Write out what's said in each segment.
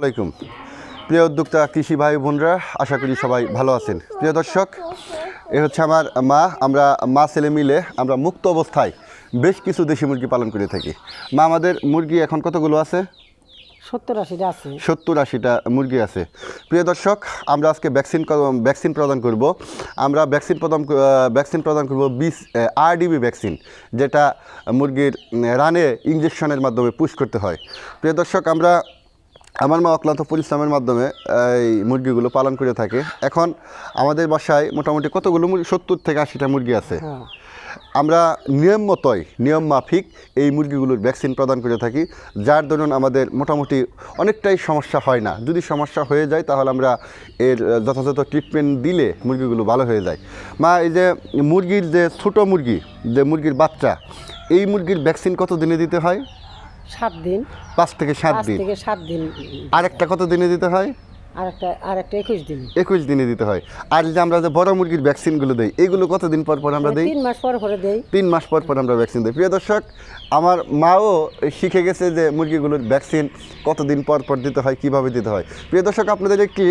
আলাইকুম প্রিয় উদ্যোক্তা কৃষি ভাই বোনরা আশা করি সবাই ভালো আছেন প্রিয় দর্শক এ হচ্ছে আমার মা আমরা মা ছেলে মিলে আমরা মুক্ত অবস্থায় বেশ কিছু দেশি মুরগি পালন করে থাকি মা আমাদের মুরগি এখন কতগুলো আছে সত্তর আশিটা আছে সত্তর আশিটা মুরগি আছে প্রিয় দর্শক আমরা আজকে ভ্যাকসিন ভ্যাকসিন প্রদান করব আমরা ভ্যাকসিন প্রদান ভ্যাকসিন প্রদান করব আর আরডিবি ভ্যাকসিন যেটা মুরগির রানে ইঞ্জেকশনের মাধ্যমে পুশ করতে হয় প্রিয় দর্শক আমরা আমার মা অক্লান্ত পরিশ্রমের মাধ্যমে এই মুরগিগুলো পালন করে থাকে এখন আমাদের বাসায় মোটামুটি কতগুলো মুরগি সত্তর থেকে আশিটা মুরগি আছে হ্যাঁ। আমরা নিয়ম মতোই নিয়ম মাফিক এই মুরগিগুলোর ভ্যাকসিন প্রদান করে থাকি যার দরুন আমাদের মোটামুটি অনেকটাই সমস্যা হয় না যদি সমস্যা হয়ে যায় তাহলে আমরা এর যথাযথ ট্রিটমেন্ট দিলে মুরগিগুলো ভালো হয়ে যায় মা এই যে মুরগির যে ছোটো মুরগি যে মুরগির বাচ্চা এই মুরগির ভ্যাকসিন কত দিনে দিতে হয় সাত দিন পাঁচ থেকে সাত দিন থেকে সাত দিন আরেকটা কত দিনে দিতে হয় একুশ দিনে দিতে হয় আর যে আমরা যে মুরগির ভ্যাকসিনগুলো এগুলো পর পর আমরা দিই মাস পর তিন মাস পর পর আমরা ভ্যাকসিন দিই দর্শক আমার মাও শিখে গেছে যে মুরগিগুলোর ভ্যাকসিন কতদিন পর পর দিতে হয় কিভাবে দিতে হয় প্রিয় দর্শক আপনাদের একটি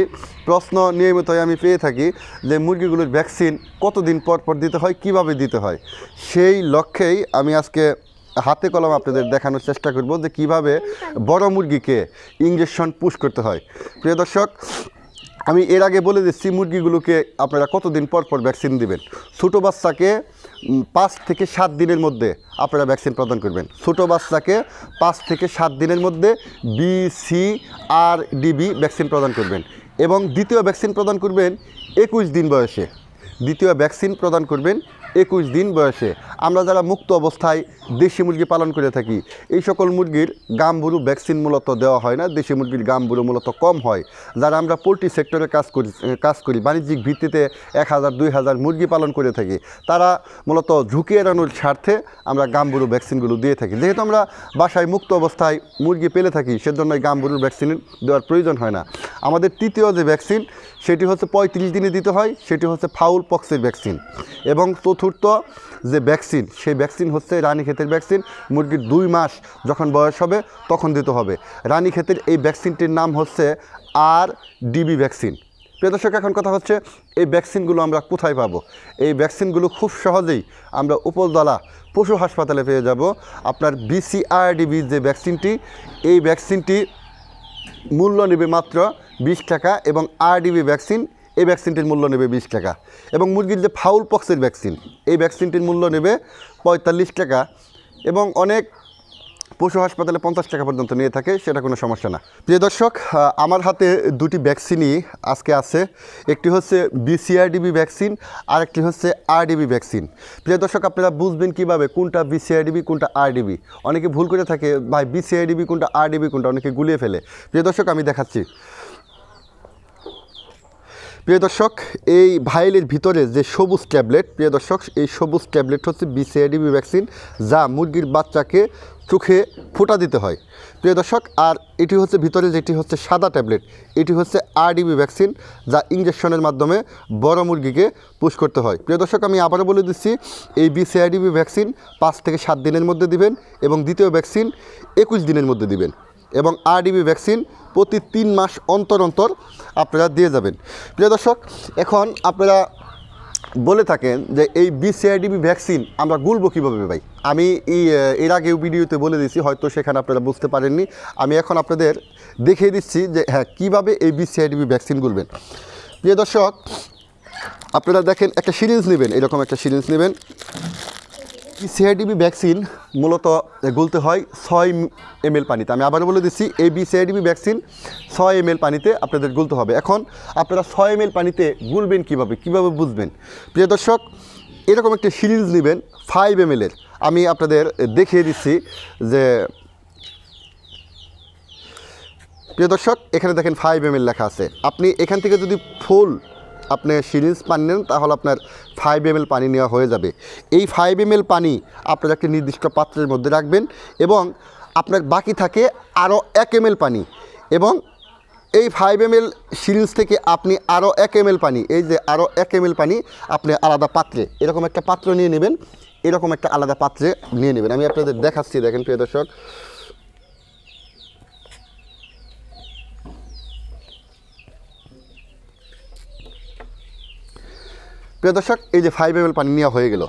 প্রশ্ন নিয়মিত আমি পেয়ে থাকি যে মুরগিগুলোর ভ্যাকসিন কতদিন পর পর দিতে হয় কিভাবে দিতে হয় সেই লক্ষ্যেই আমি আজকে হাতে কলম আপনাদের দেখানোর চেষ্টা করব যে কিভাবে বড় মুরগিকে ইঞ্জেকশন পুশ করতে হয় প্রিয় দর্শক আমি এর আগে বলে দিচ্ছি মুরগিগুলোকে আপনারা কতদিন পর পর ভ্যাকসিন দেবেন ছোটো বাচ্চাকে পাঁচ থেকে সাত দিনের মধ্যে আপনারা ভ্যাকসিন প্রদান করবেন ছোটো বাচ্চাকে পাঁচ থেকে সাত দিনের মধ্যে B C R D V vaccine প্রদান করবেন এবং দ্বিতীয় ভ্যাকসিন প্রদান করবেন একুশ দিন বয়সে দ্বিতীয় ভ্যাকসিন প্রদান করবেন একুশ দিন বয়সে আমরা যারা মুক্ত অবস্থায় দেশি মুরগি পালন করে থাকি এই সকল মুরগির গামবুরু ভ্যাকসিন মূলত দেওয়া হয় না দেশি মুরগির গামবুরু মূলত কম হয় যারা আমরা পোলট্রি সেক্টরে কাজ করি কাজ করি বাণিজ্যিক ভিত্তিতে এক হাজার দুই হাজার মুরগি পালন করে থাকি তারা মূলত ঝুঁকি এড়ানোর স্বার্থে আমরা গামবুরু ভ্যাকসিনগুলো দিয়ে থাকি যেহেতু আমরা বাসায় মুক্ত অবস্থায় মুরগি পেলে থাকি সেজন্যই গামবুরুর ভ্যাকসিন দেওয়ার প্রয়োজন হয় না আমাদের তৃতীয় যে ভ্যাকসিন সেটি হচ্ছে পঁয়ত্রিশ দিনে দিতে হয় সেটি হচ্ছে ফাউল পক্সের ভ্যাকসিন এবং চতুর্থ চতুর্থ যে ভ্যাকসিন সেই ভ্যাকসিন হচ্ছে ক্ষেতের ভ্যাকসিন মুরগির দুই মাস যখন বয়স হবে তখন দিতে হবে ক্ষেতের এই ভ্যাকসিনটির নাম হচ্ছে আর ডিবি ভ্যাকসিন প্রিয় দর্শক এখন কথা হচ্ছে এই ভ্যাকসিনগুলো আমরা কোথায় পাবো এই ভ্যাকসিনগুলো খুব সহজেই আমরা উপজেলা পশু হাসপাতালে পেয়ে যাব আপনার বিসিআরডিবি যে ভ্যাকসিনটি এই ভ্যাকসিনটি মূল্য নেবে মাত্র বিশ টাকা এবং আরডিবি ভ্যাকসিন এই ভ্যাকসিনটির মূল্য নেবে বিশ টাকা এবং মুরগির যে ফাউল পক্সের ভ্যাকসিন এই ভ্যাকসিনটির মূল্য নেবে পঁয়তাল্লিশ টাকা এবং অনেক পশু হাসপাতালে পঞ্চাশ টাকা পর্যন্ত নিয়ে থাকে সেটা কোনো সমস্যা না প্রিয় দর্শক আমার হাতে দুটি ভ্যাকসিনই আজকে আছে একটি হচ্ছে বিসিআরডিবি ভ্যাকসিন আর একটি হচ্ছে আরডিবি ভ্যাকসিন প্রিয় দর্শক আপনারা বুঝবেন কিভাবে কোনটা বিসিআরডিবি কোনটা আরডিবি অনেকে ভুল করে থাকে ভাই বিসিআরডিবি কোনটা আরডিবি কোনটা অনেকে গুলিয়ে ফেলে প্রিয় দর্শক আমি দেখাচ্ছি প্রিয় দর্শক এই ভাইলের ভিতরে যে সবুজ ট্যাবলেট প্রিয় দর্শক এই সবুজ ট্যাবলেট হচ্ছে বিসিআইডিবি ভ্যাকসিন যা মুরগির বাচ্চাকে চোখে ফোটা দিতে হয় প্রিয় দর্শক আর এটি হচ্ছে ভিতরে যেটি হচ্ছে সাদা ট্যাবলেট এটি হচ্ছে আরডিবি ভ্যাকসিন যা ইঞ্জেকশনের মাধ্যমে বড় মুরগিকে পুশ করতে হয় প্রিয় দর্শক আমি আবারও বলে দিচ্ছি এই বিসিআইডিবি ভ্যাকসিন পাঁচ থেকে সাত দিনের মধ্যে দিবেন এবং দ্বিতীয় ভ্যাকসিন একুশ দিনের মধ্যে দিবেন এবং আরডিবি ভ্যাকসিন প্রতি তিন মাস অন্তর অন্তর আপনারা দিয়ে যাবেন প্রিয় দর্শক এখন আপনারা বলে থাকেন যে এই বিসিআইডিবি ভ্যাকসিন আমরা গুলব কীভাবে ভাই আমি এর আগেও ভিডিওতে বলে দিয়েছি হয়তো সেখানে আপনারা বুঝতে পারেননি আমি এখন আপনাদের দেখিয়ে দিচ্ছি যে হ্যাঁ কীভাবে এই বিসিআইডিবি ভ্যাকসিন গুলবেন প্রিয় দর্শক আপনারা দেখেন একটা সিরিজ নেবেন এরকম একটা সিরিজ নেবেন সিআইডিবি ভ্যাকসিন মূলত গুলতে হয় ছয় এম পানিতে আমি আবার বলে দিচ্ছি এই বি সিআইডিবি ভ্যাকসিন ছয় এম পানিতে আপনাদের গুলতে হবে এখন আপনারা ছয় এম পানিতে গুলবেন কিভাবে কিভাবে বুঝবেন প্রিয় দর্শক এরকম একটি সিরিজ নেবেন ফাইভ এম আমি আপনাদের দেখিয়ে দিচ্ছি যে প্রিয় দর্শক এখানে দেখেন ফাইভ এম লেখা আছে আপনি এখান থেকে যদি ফুল আপনি সিরিঞ্জ পানি নেন তাহলে আপনার ফাইভ এম পানি নেওয়া হয়ে যাবে এই ফাইভ এম পানি আপনার একটি নির্দিষ্ট পাত্রের মধ্যে রাখবেন এবং আপনার বাকি থাকে আরও এক এম পানি এবং এই ফাইভ এম এল সিরিঞ্জ থেকে আপনি আরও এক এম পানি এই যে আরও এক এম পানি আপনি আলাদা পাত্রে এরকম একটা পাত্র নিয়ে নেবেন এরকম একটা আলাদা পাত্রে নিয়ে নেবেন আমি আপনাদের দেখাচ্ছি দেখেন প্রিয় দর্শক প্রিয় দর্শক এই যে ফাইভ এম পানি নেওয়া হয়ে গেল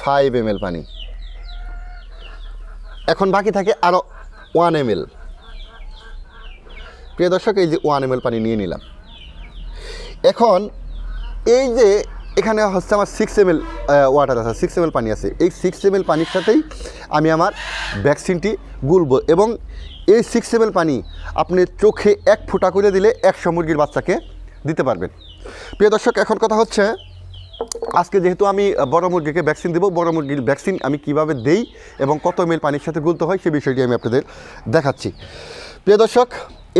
ফাইভ এম পানি এখন বাকি থাকে আরও ওয়ান এম প্রিয় দর্শক এই যে ওয়ান এম পানি নিয়ে নিলাম এখন এই যে এখানে হচ্ছে আমার সিক্স এম এল ওয়াটার আছে সিক্স এম পানি আছে এই সিক্স এম পানির সাথেই আমি আমার ভ্যাকসিনটি গুলব এবং এই সিক্স এম পানি আপনি চোখে এক ফোঁটা করে দিলে একশো মুরগির বাচ্চাকে দিতে পারবেন প্রিয় দর্শক এখন কথা হচ্ছে আজকে যেহেতু আমি বড় মুরগিকে ভ্যাকসিন দেবো বড় মুরগির ভ্যাকসিন আমি কিভাবে দেই এবং কত মিল পানির সাথে গুলতে হয় সে বিষয়টি আমি আপনাদের দেখাচ্ছি প্রিয় দর্শক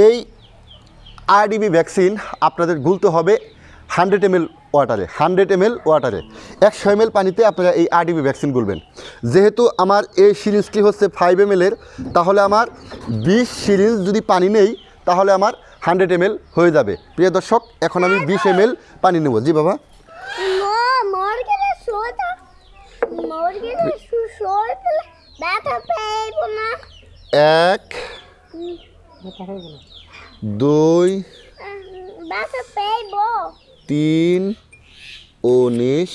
এই আরডিবি ভ্যাকসিন আপনাদের গুলতে হবে হান্ড্রেড এম ওয়াটারে হান্ড্রেড এম ওয়াটারে একশো এম পানিতে আপনারা এই আরডিবি ভ্যাকসিন গুলবেন যেহেতু আমার এই সিরিজটি হচ্ছে ফাইভ এম তাহলে আমার বিশ সিরিজ যদি পানি নেই তাহলে আমার হান্ড্রেড এম হয়ে যাবে প্রিয় দর্শক এখন আমি বিশ এম পানি নেব জি বাবা এক দুই তিন উনিশ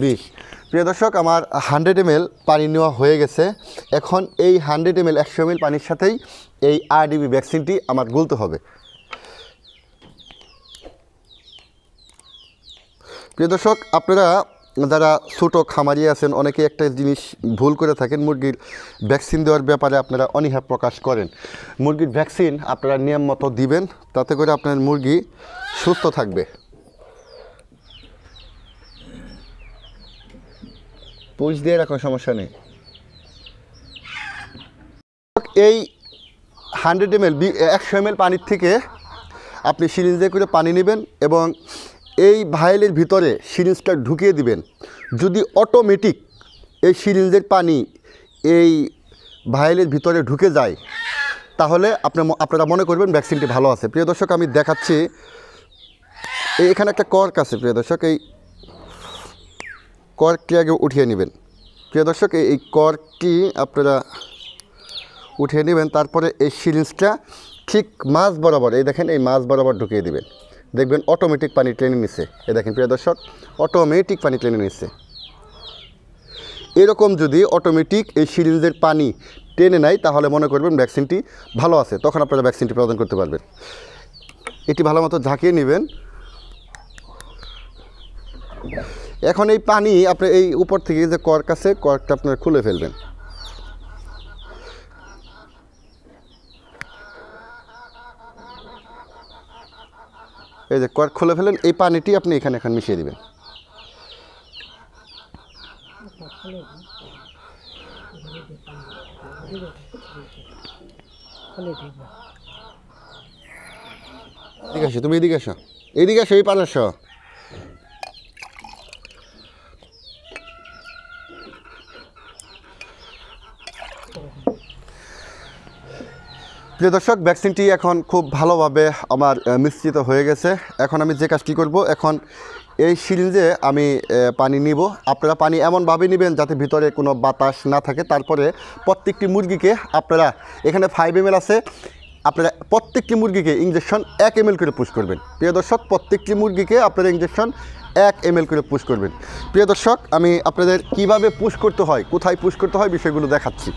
বিশ প্রিয় দর্শক আমার হান্ড্রেড এম পানি নেওয়া হয়ে গেছে এখন এই হান্ড্রেড এম এল একশো এম পানির সাথেই এই আরডিবি ভ্যাকসিনটি আমার গুলতে হবে প্রিয় দর্শক আপনারা যারা ছোটো খামারি আছেন অনেকে একটা জিনিস ভুল করে থাকেন মুরগির ভ্যাকসিন দেওয়ার ব্যাপারে আপনারা অনীহা প্রকাশ করেন মুরগির ভ্যাকসিন আপনারা নিয়ম মতো দিবেন তাতে করে আপনার মুরগি সুস্থ থাকবে পুষ দিয়ে রাখো সমস্যা নেই এই হান্ড্রেড এম এল একশো এম পানির থেকে আপনি সিরিঞ্জে করে পানি নেবেন এবং এই ভায়েলের ভিতরে সিরিঞ্জটা ঢুকিয়ে দিবেন যদি অটোমেটিক এই সিরিঞ্জের পানি এই ভায়েলের ভিতরে ঢুকে যায় তাহলে আপনি আপনারা মনে করবেন ভ্যাকসিনটি ভালো আছে প্রিয় দর্শক আমি দেখাচ্ছি এখানে একটা কর্ক আছে প্রিয় দর্শক এই কর্কটি আগে উঠিয়ে নেবেন প্রিয় দর্শক এই কর্কটি আপনারা উঠিয়ে নেবেন তারপরে এই সিরিঞ্জটা ঠিক মাছ বরাবর এই দেখেন এই মাছ বরাবর ঢুকিয়ে দেবেন দেখবেন অটোমেটিক পানি ট্রেনে নিচ্ছে এ দেখেন প্রিয় দর্শক অটোমেটিক পানি ট্রেনে নিচ্ছে এরকম যদি অটোমেটিক এই সিরিঞ্জের পানি টেনে নেয় তাহলে মনে করবেন ভ্যাকসিনটি ভালো আছে তখন আপনারা ভ্যাকসিনটি প্রদান করতে পারবেন এটি ভালো মতো ঝাঁকিয়ে নেবেন এখন এই পানি আপনি এই উপর থেকে যে কর্ক আছে কর্কটা আপনারা খুলে ফেলবেন এই যে কর খুলে ফেলেন এই পানিটি আপনি এখানে এখন মিশিয়ে দিবেন এদিকে আসো তুমি এদিকে আসো এদিকে আসো এই পান আসো প্রিয় দর্শক ভ্যাকসিনটি এখন খুব ভালোভাবে আমার মিশ্রিত হয়ে গেছে এখন আমি যে কাজটি করব এখন এই সিরিঞ্জে আমি পানি নিব আপনারা পানি এমনভাবে নেবেন যাতে ভিতরে কোনো বাতাস না থাকে তারপরে প্রত্যেকটি মুরগিকে আপনারা এখানে ফাইভ এম আছে আপনারা প্রত্যেকটি মুরগিকে ইঞ্জেকশন এক এম করে পুশ করবেন প্রিয় দর্শক প্রত্যেকটি মুরগিকে আপনারা ইঞ্জেকশন এক এম করে পুশ করবেন প্রিয় দর্শক আমি আপনাদের কিভাবে পুশ করতে হয় কোথায় পুশ করতে হয় বিষয়গুলো দেখাচ্ছি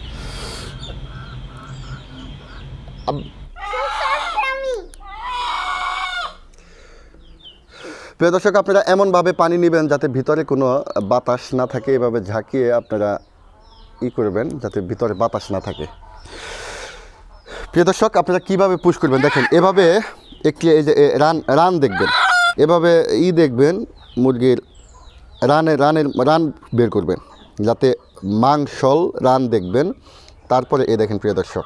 প্রিয় দর্শক আপনারা এমনভাবে পানি নেবেন যাতে ভিতরে কোনো বাতাস না থাকে এভাবে ঝাঁকিয়ে আপনারা ই করবেন যাতে ভিতরে বাতাস না থাকে প্রিয় দর্শক আপনারা কীভাবে পুশ করবেন দেখেন এভাবে একটি এই যে রান রান দেখবেন এভাবে ই দেখবেন মুরগির রানে রানের রান বের করবেন যাতে মাংসল রান দেখবেন তারপরে এ দেখেন প্রিয় দর্শক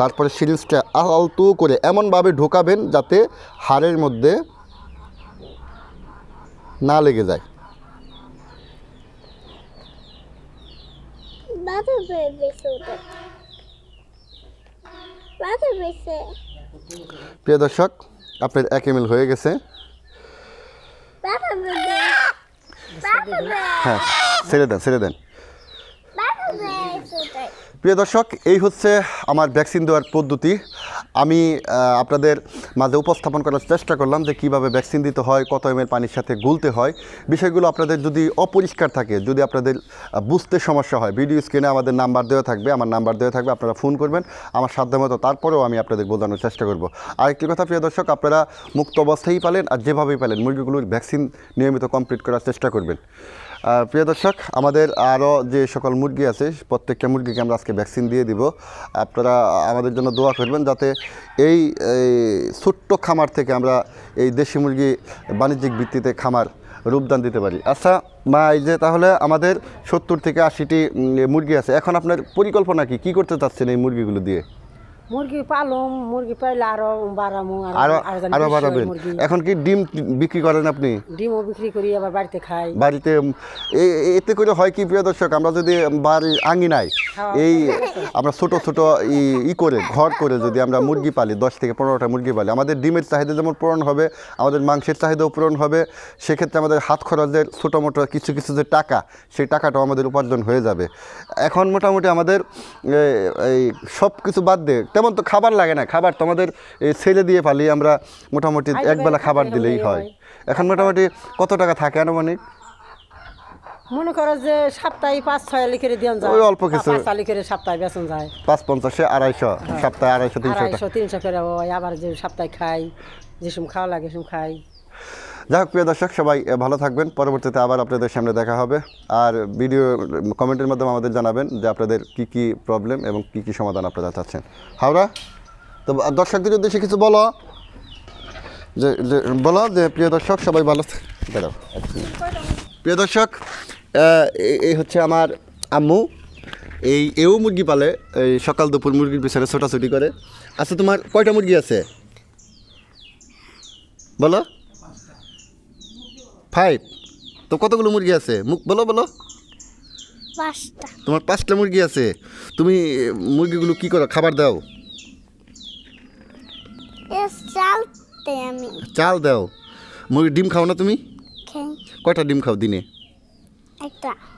তারপরে সিরিজটা আলতু করে এমনভাবে ঢোকাবেন যাতে হাড়ের মধ্যে না লেগে যায় প্রিয় দর্শক আপনার এক এল হয়ে গেছে হ্যাঁ ছেড়ে দেন ছেড়ে দেন প্রিয় দর্শক এই হচ্ছে আমার ভ্যাকসিন দেওয়ার পদ্ধতি আমি আপনাদের মাঝে উপস্থাপন করার চেষ্টা করলাম যে কিভাবে ভ্যাকসিন দিতে হয় কত এম পানির সাথে গুলতে হয় বিষয়গুলো আপনাদের যদি অপরিষ্কার থাকে যদি আপনাদের বুঝতে সমস্যা হয় ভিডিও স্ক্রিনে আমাদের নাম্বার দেওয়া থাকবে আমার নাম্বার দেওয়া থাকবে আপনারা ফোন করবেন আমার সাধ্যমতো তারপরেও আমি আপনাদের বোঝানোর চেষ্টা করব আরেকটি কথা প্রিয় দর্শক আপনারা মুক্ত অবস্থায়ই পালেন আর যেভাবেই পালেন মুরগিগুলোর ভ্যাকসিন নিয়মিত কমপ্লিট করার চেষ্টা করবেন প্রিয় দর্শক আমাদের আরও যে সকল মুরগি আছে প্রত্যেকটা মুরগিকে আমরা আজকে ভ্যাকসিন দিয়ে দিব আপনারা আমাদের জন্য দোয়া করবেন যাতে এই ছোট্ট খামার থেকে আমরা এই দেশি মুরগি বাণিজ্যিক ভিত্তিতে খামার রূপদান দিতে পারি আচ্ছা মা এই যে তাহলে আমাদের সত্তর থেকে আশিটি মুরগি আছে এখন আপনার পরিকল্পনা কি কী করতে চাচ্ছেন এই মুরগিগুলো দিয়ে মুরগি পালম মুরগি পাইলে আরো বাড়ামো আরো আরো এখন কি ডিম বিক্রি করেন আপনি ডিমও বিক্রি করি আবার বাড়িতে খাই বাড়িতে এতে করে হয় কি প্রিয় দর্শক আমরা যদি বাড়ি আঙি নাই এই আমরা ছোট ছোট ই করে ঘর করে যদি আমরা মুরগি পালি দশ থেকে পনেরোটা মুরগি পালি আমাদের ডিমের চাহিদা যেমন পূরণ হবে আমাদের মাংসের চাহিদাও পূরণ হবে সেক্ষেত্রে আমাদের হাত খরচের ছোটো মোটো কিছু কিছু যে টাকা সেই টাকাটাও আমাদের উপার্জন হয়ে যাবে এখন মোটামুটি আমাদের এই সব কিছু বাদ দিয়ে তেমন তো খাবার লাগে না খাবার তো আমাদের ছেলে দিয়ে পালি আমরা মোটামুটি একবেলা খাবার দিলেই হয় এখন মোটামুটি কত টাকা থাকে আনুমানিক মনে করো যে সপ্তাহে পাঁচ ছয় লিখে করে দিয়ে যায় ওই অল্প কিছু পাঁচ সপ্তাহে বেতন যায় পাঁচ পঞ্চাশে আড়াইশো হ্যাঁ। সপ্তাহে আড়াইশো তিনশো আড়াইশো তিনশো করে ওই আবার যে সপ্তাহে খাই যেসব খাওয়া লাগে সেসম খাই যাই হোক প্রিয় দর্শক সবাই ভালো থাকবেন পরবর্তীতে আবার আপনাদের সামনে দেখা হবে আর ভিডিও কমেন্টের মাধ্যমে আমাদের জানাবেন যে আপনাদের কি কি প্রবলেম এবং কি কি সমাধান আপনারা চাচ্ছেন হাওড়া তো দর্শকদের উদ্দেশ্যে কিছু বলো যে বলো যে প্রিয় দর্শক সবাই ভালো দাঁড়াও প্রিয় দর্শক এই হচ্ছে আমার আম্মু এই এও মুরগি পালে এই সকাল দুপুর মুরগির পিছনে ছোটাছুটি করে আচ্ছা তোমার কয়টা মুরগি আছে বলো ফাইভ তো কতগুলো মুরগি আছে মুখ বলো বলো তোমার পাঁচটা মুরগি আছে তুমি মুরগিগুলো কি করো খাবার দাও চাল চাল দাও মুরগি ডিম খাও না তুমি কয়টা ডিম খাও দিনে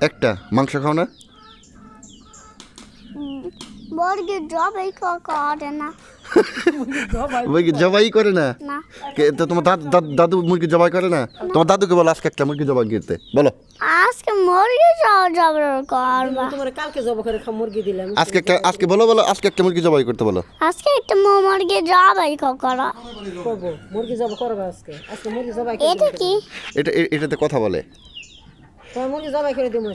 একটা মাংস খাও না জবাই করে না মুরগি জবাই করে না তো তোমার দাদু মুরগি জবাই করে না তোমার দাদুকে আজকে একটা মুরগি জবাই করতে বলো আজকে মুরগি জবাই কালকে জবাই করে মুরগি দিলাম আজকে একটা আজকে বলো বলো আজকে একটা মুরগি জবাই করতে বলো আজকে একটা মুরগি জবাই করো মুরগি জবাই করবে আজকে আজকে মুরগি জবাই এটা কি এটা এটাতে কথা বলে Tamam, vamos usar mais que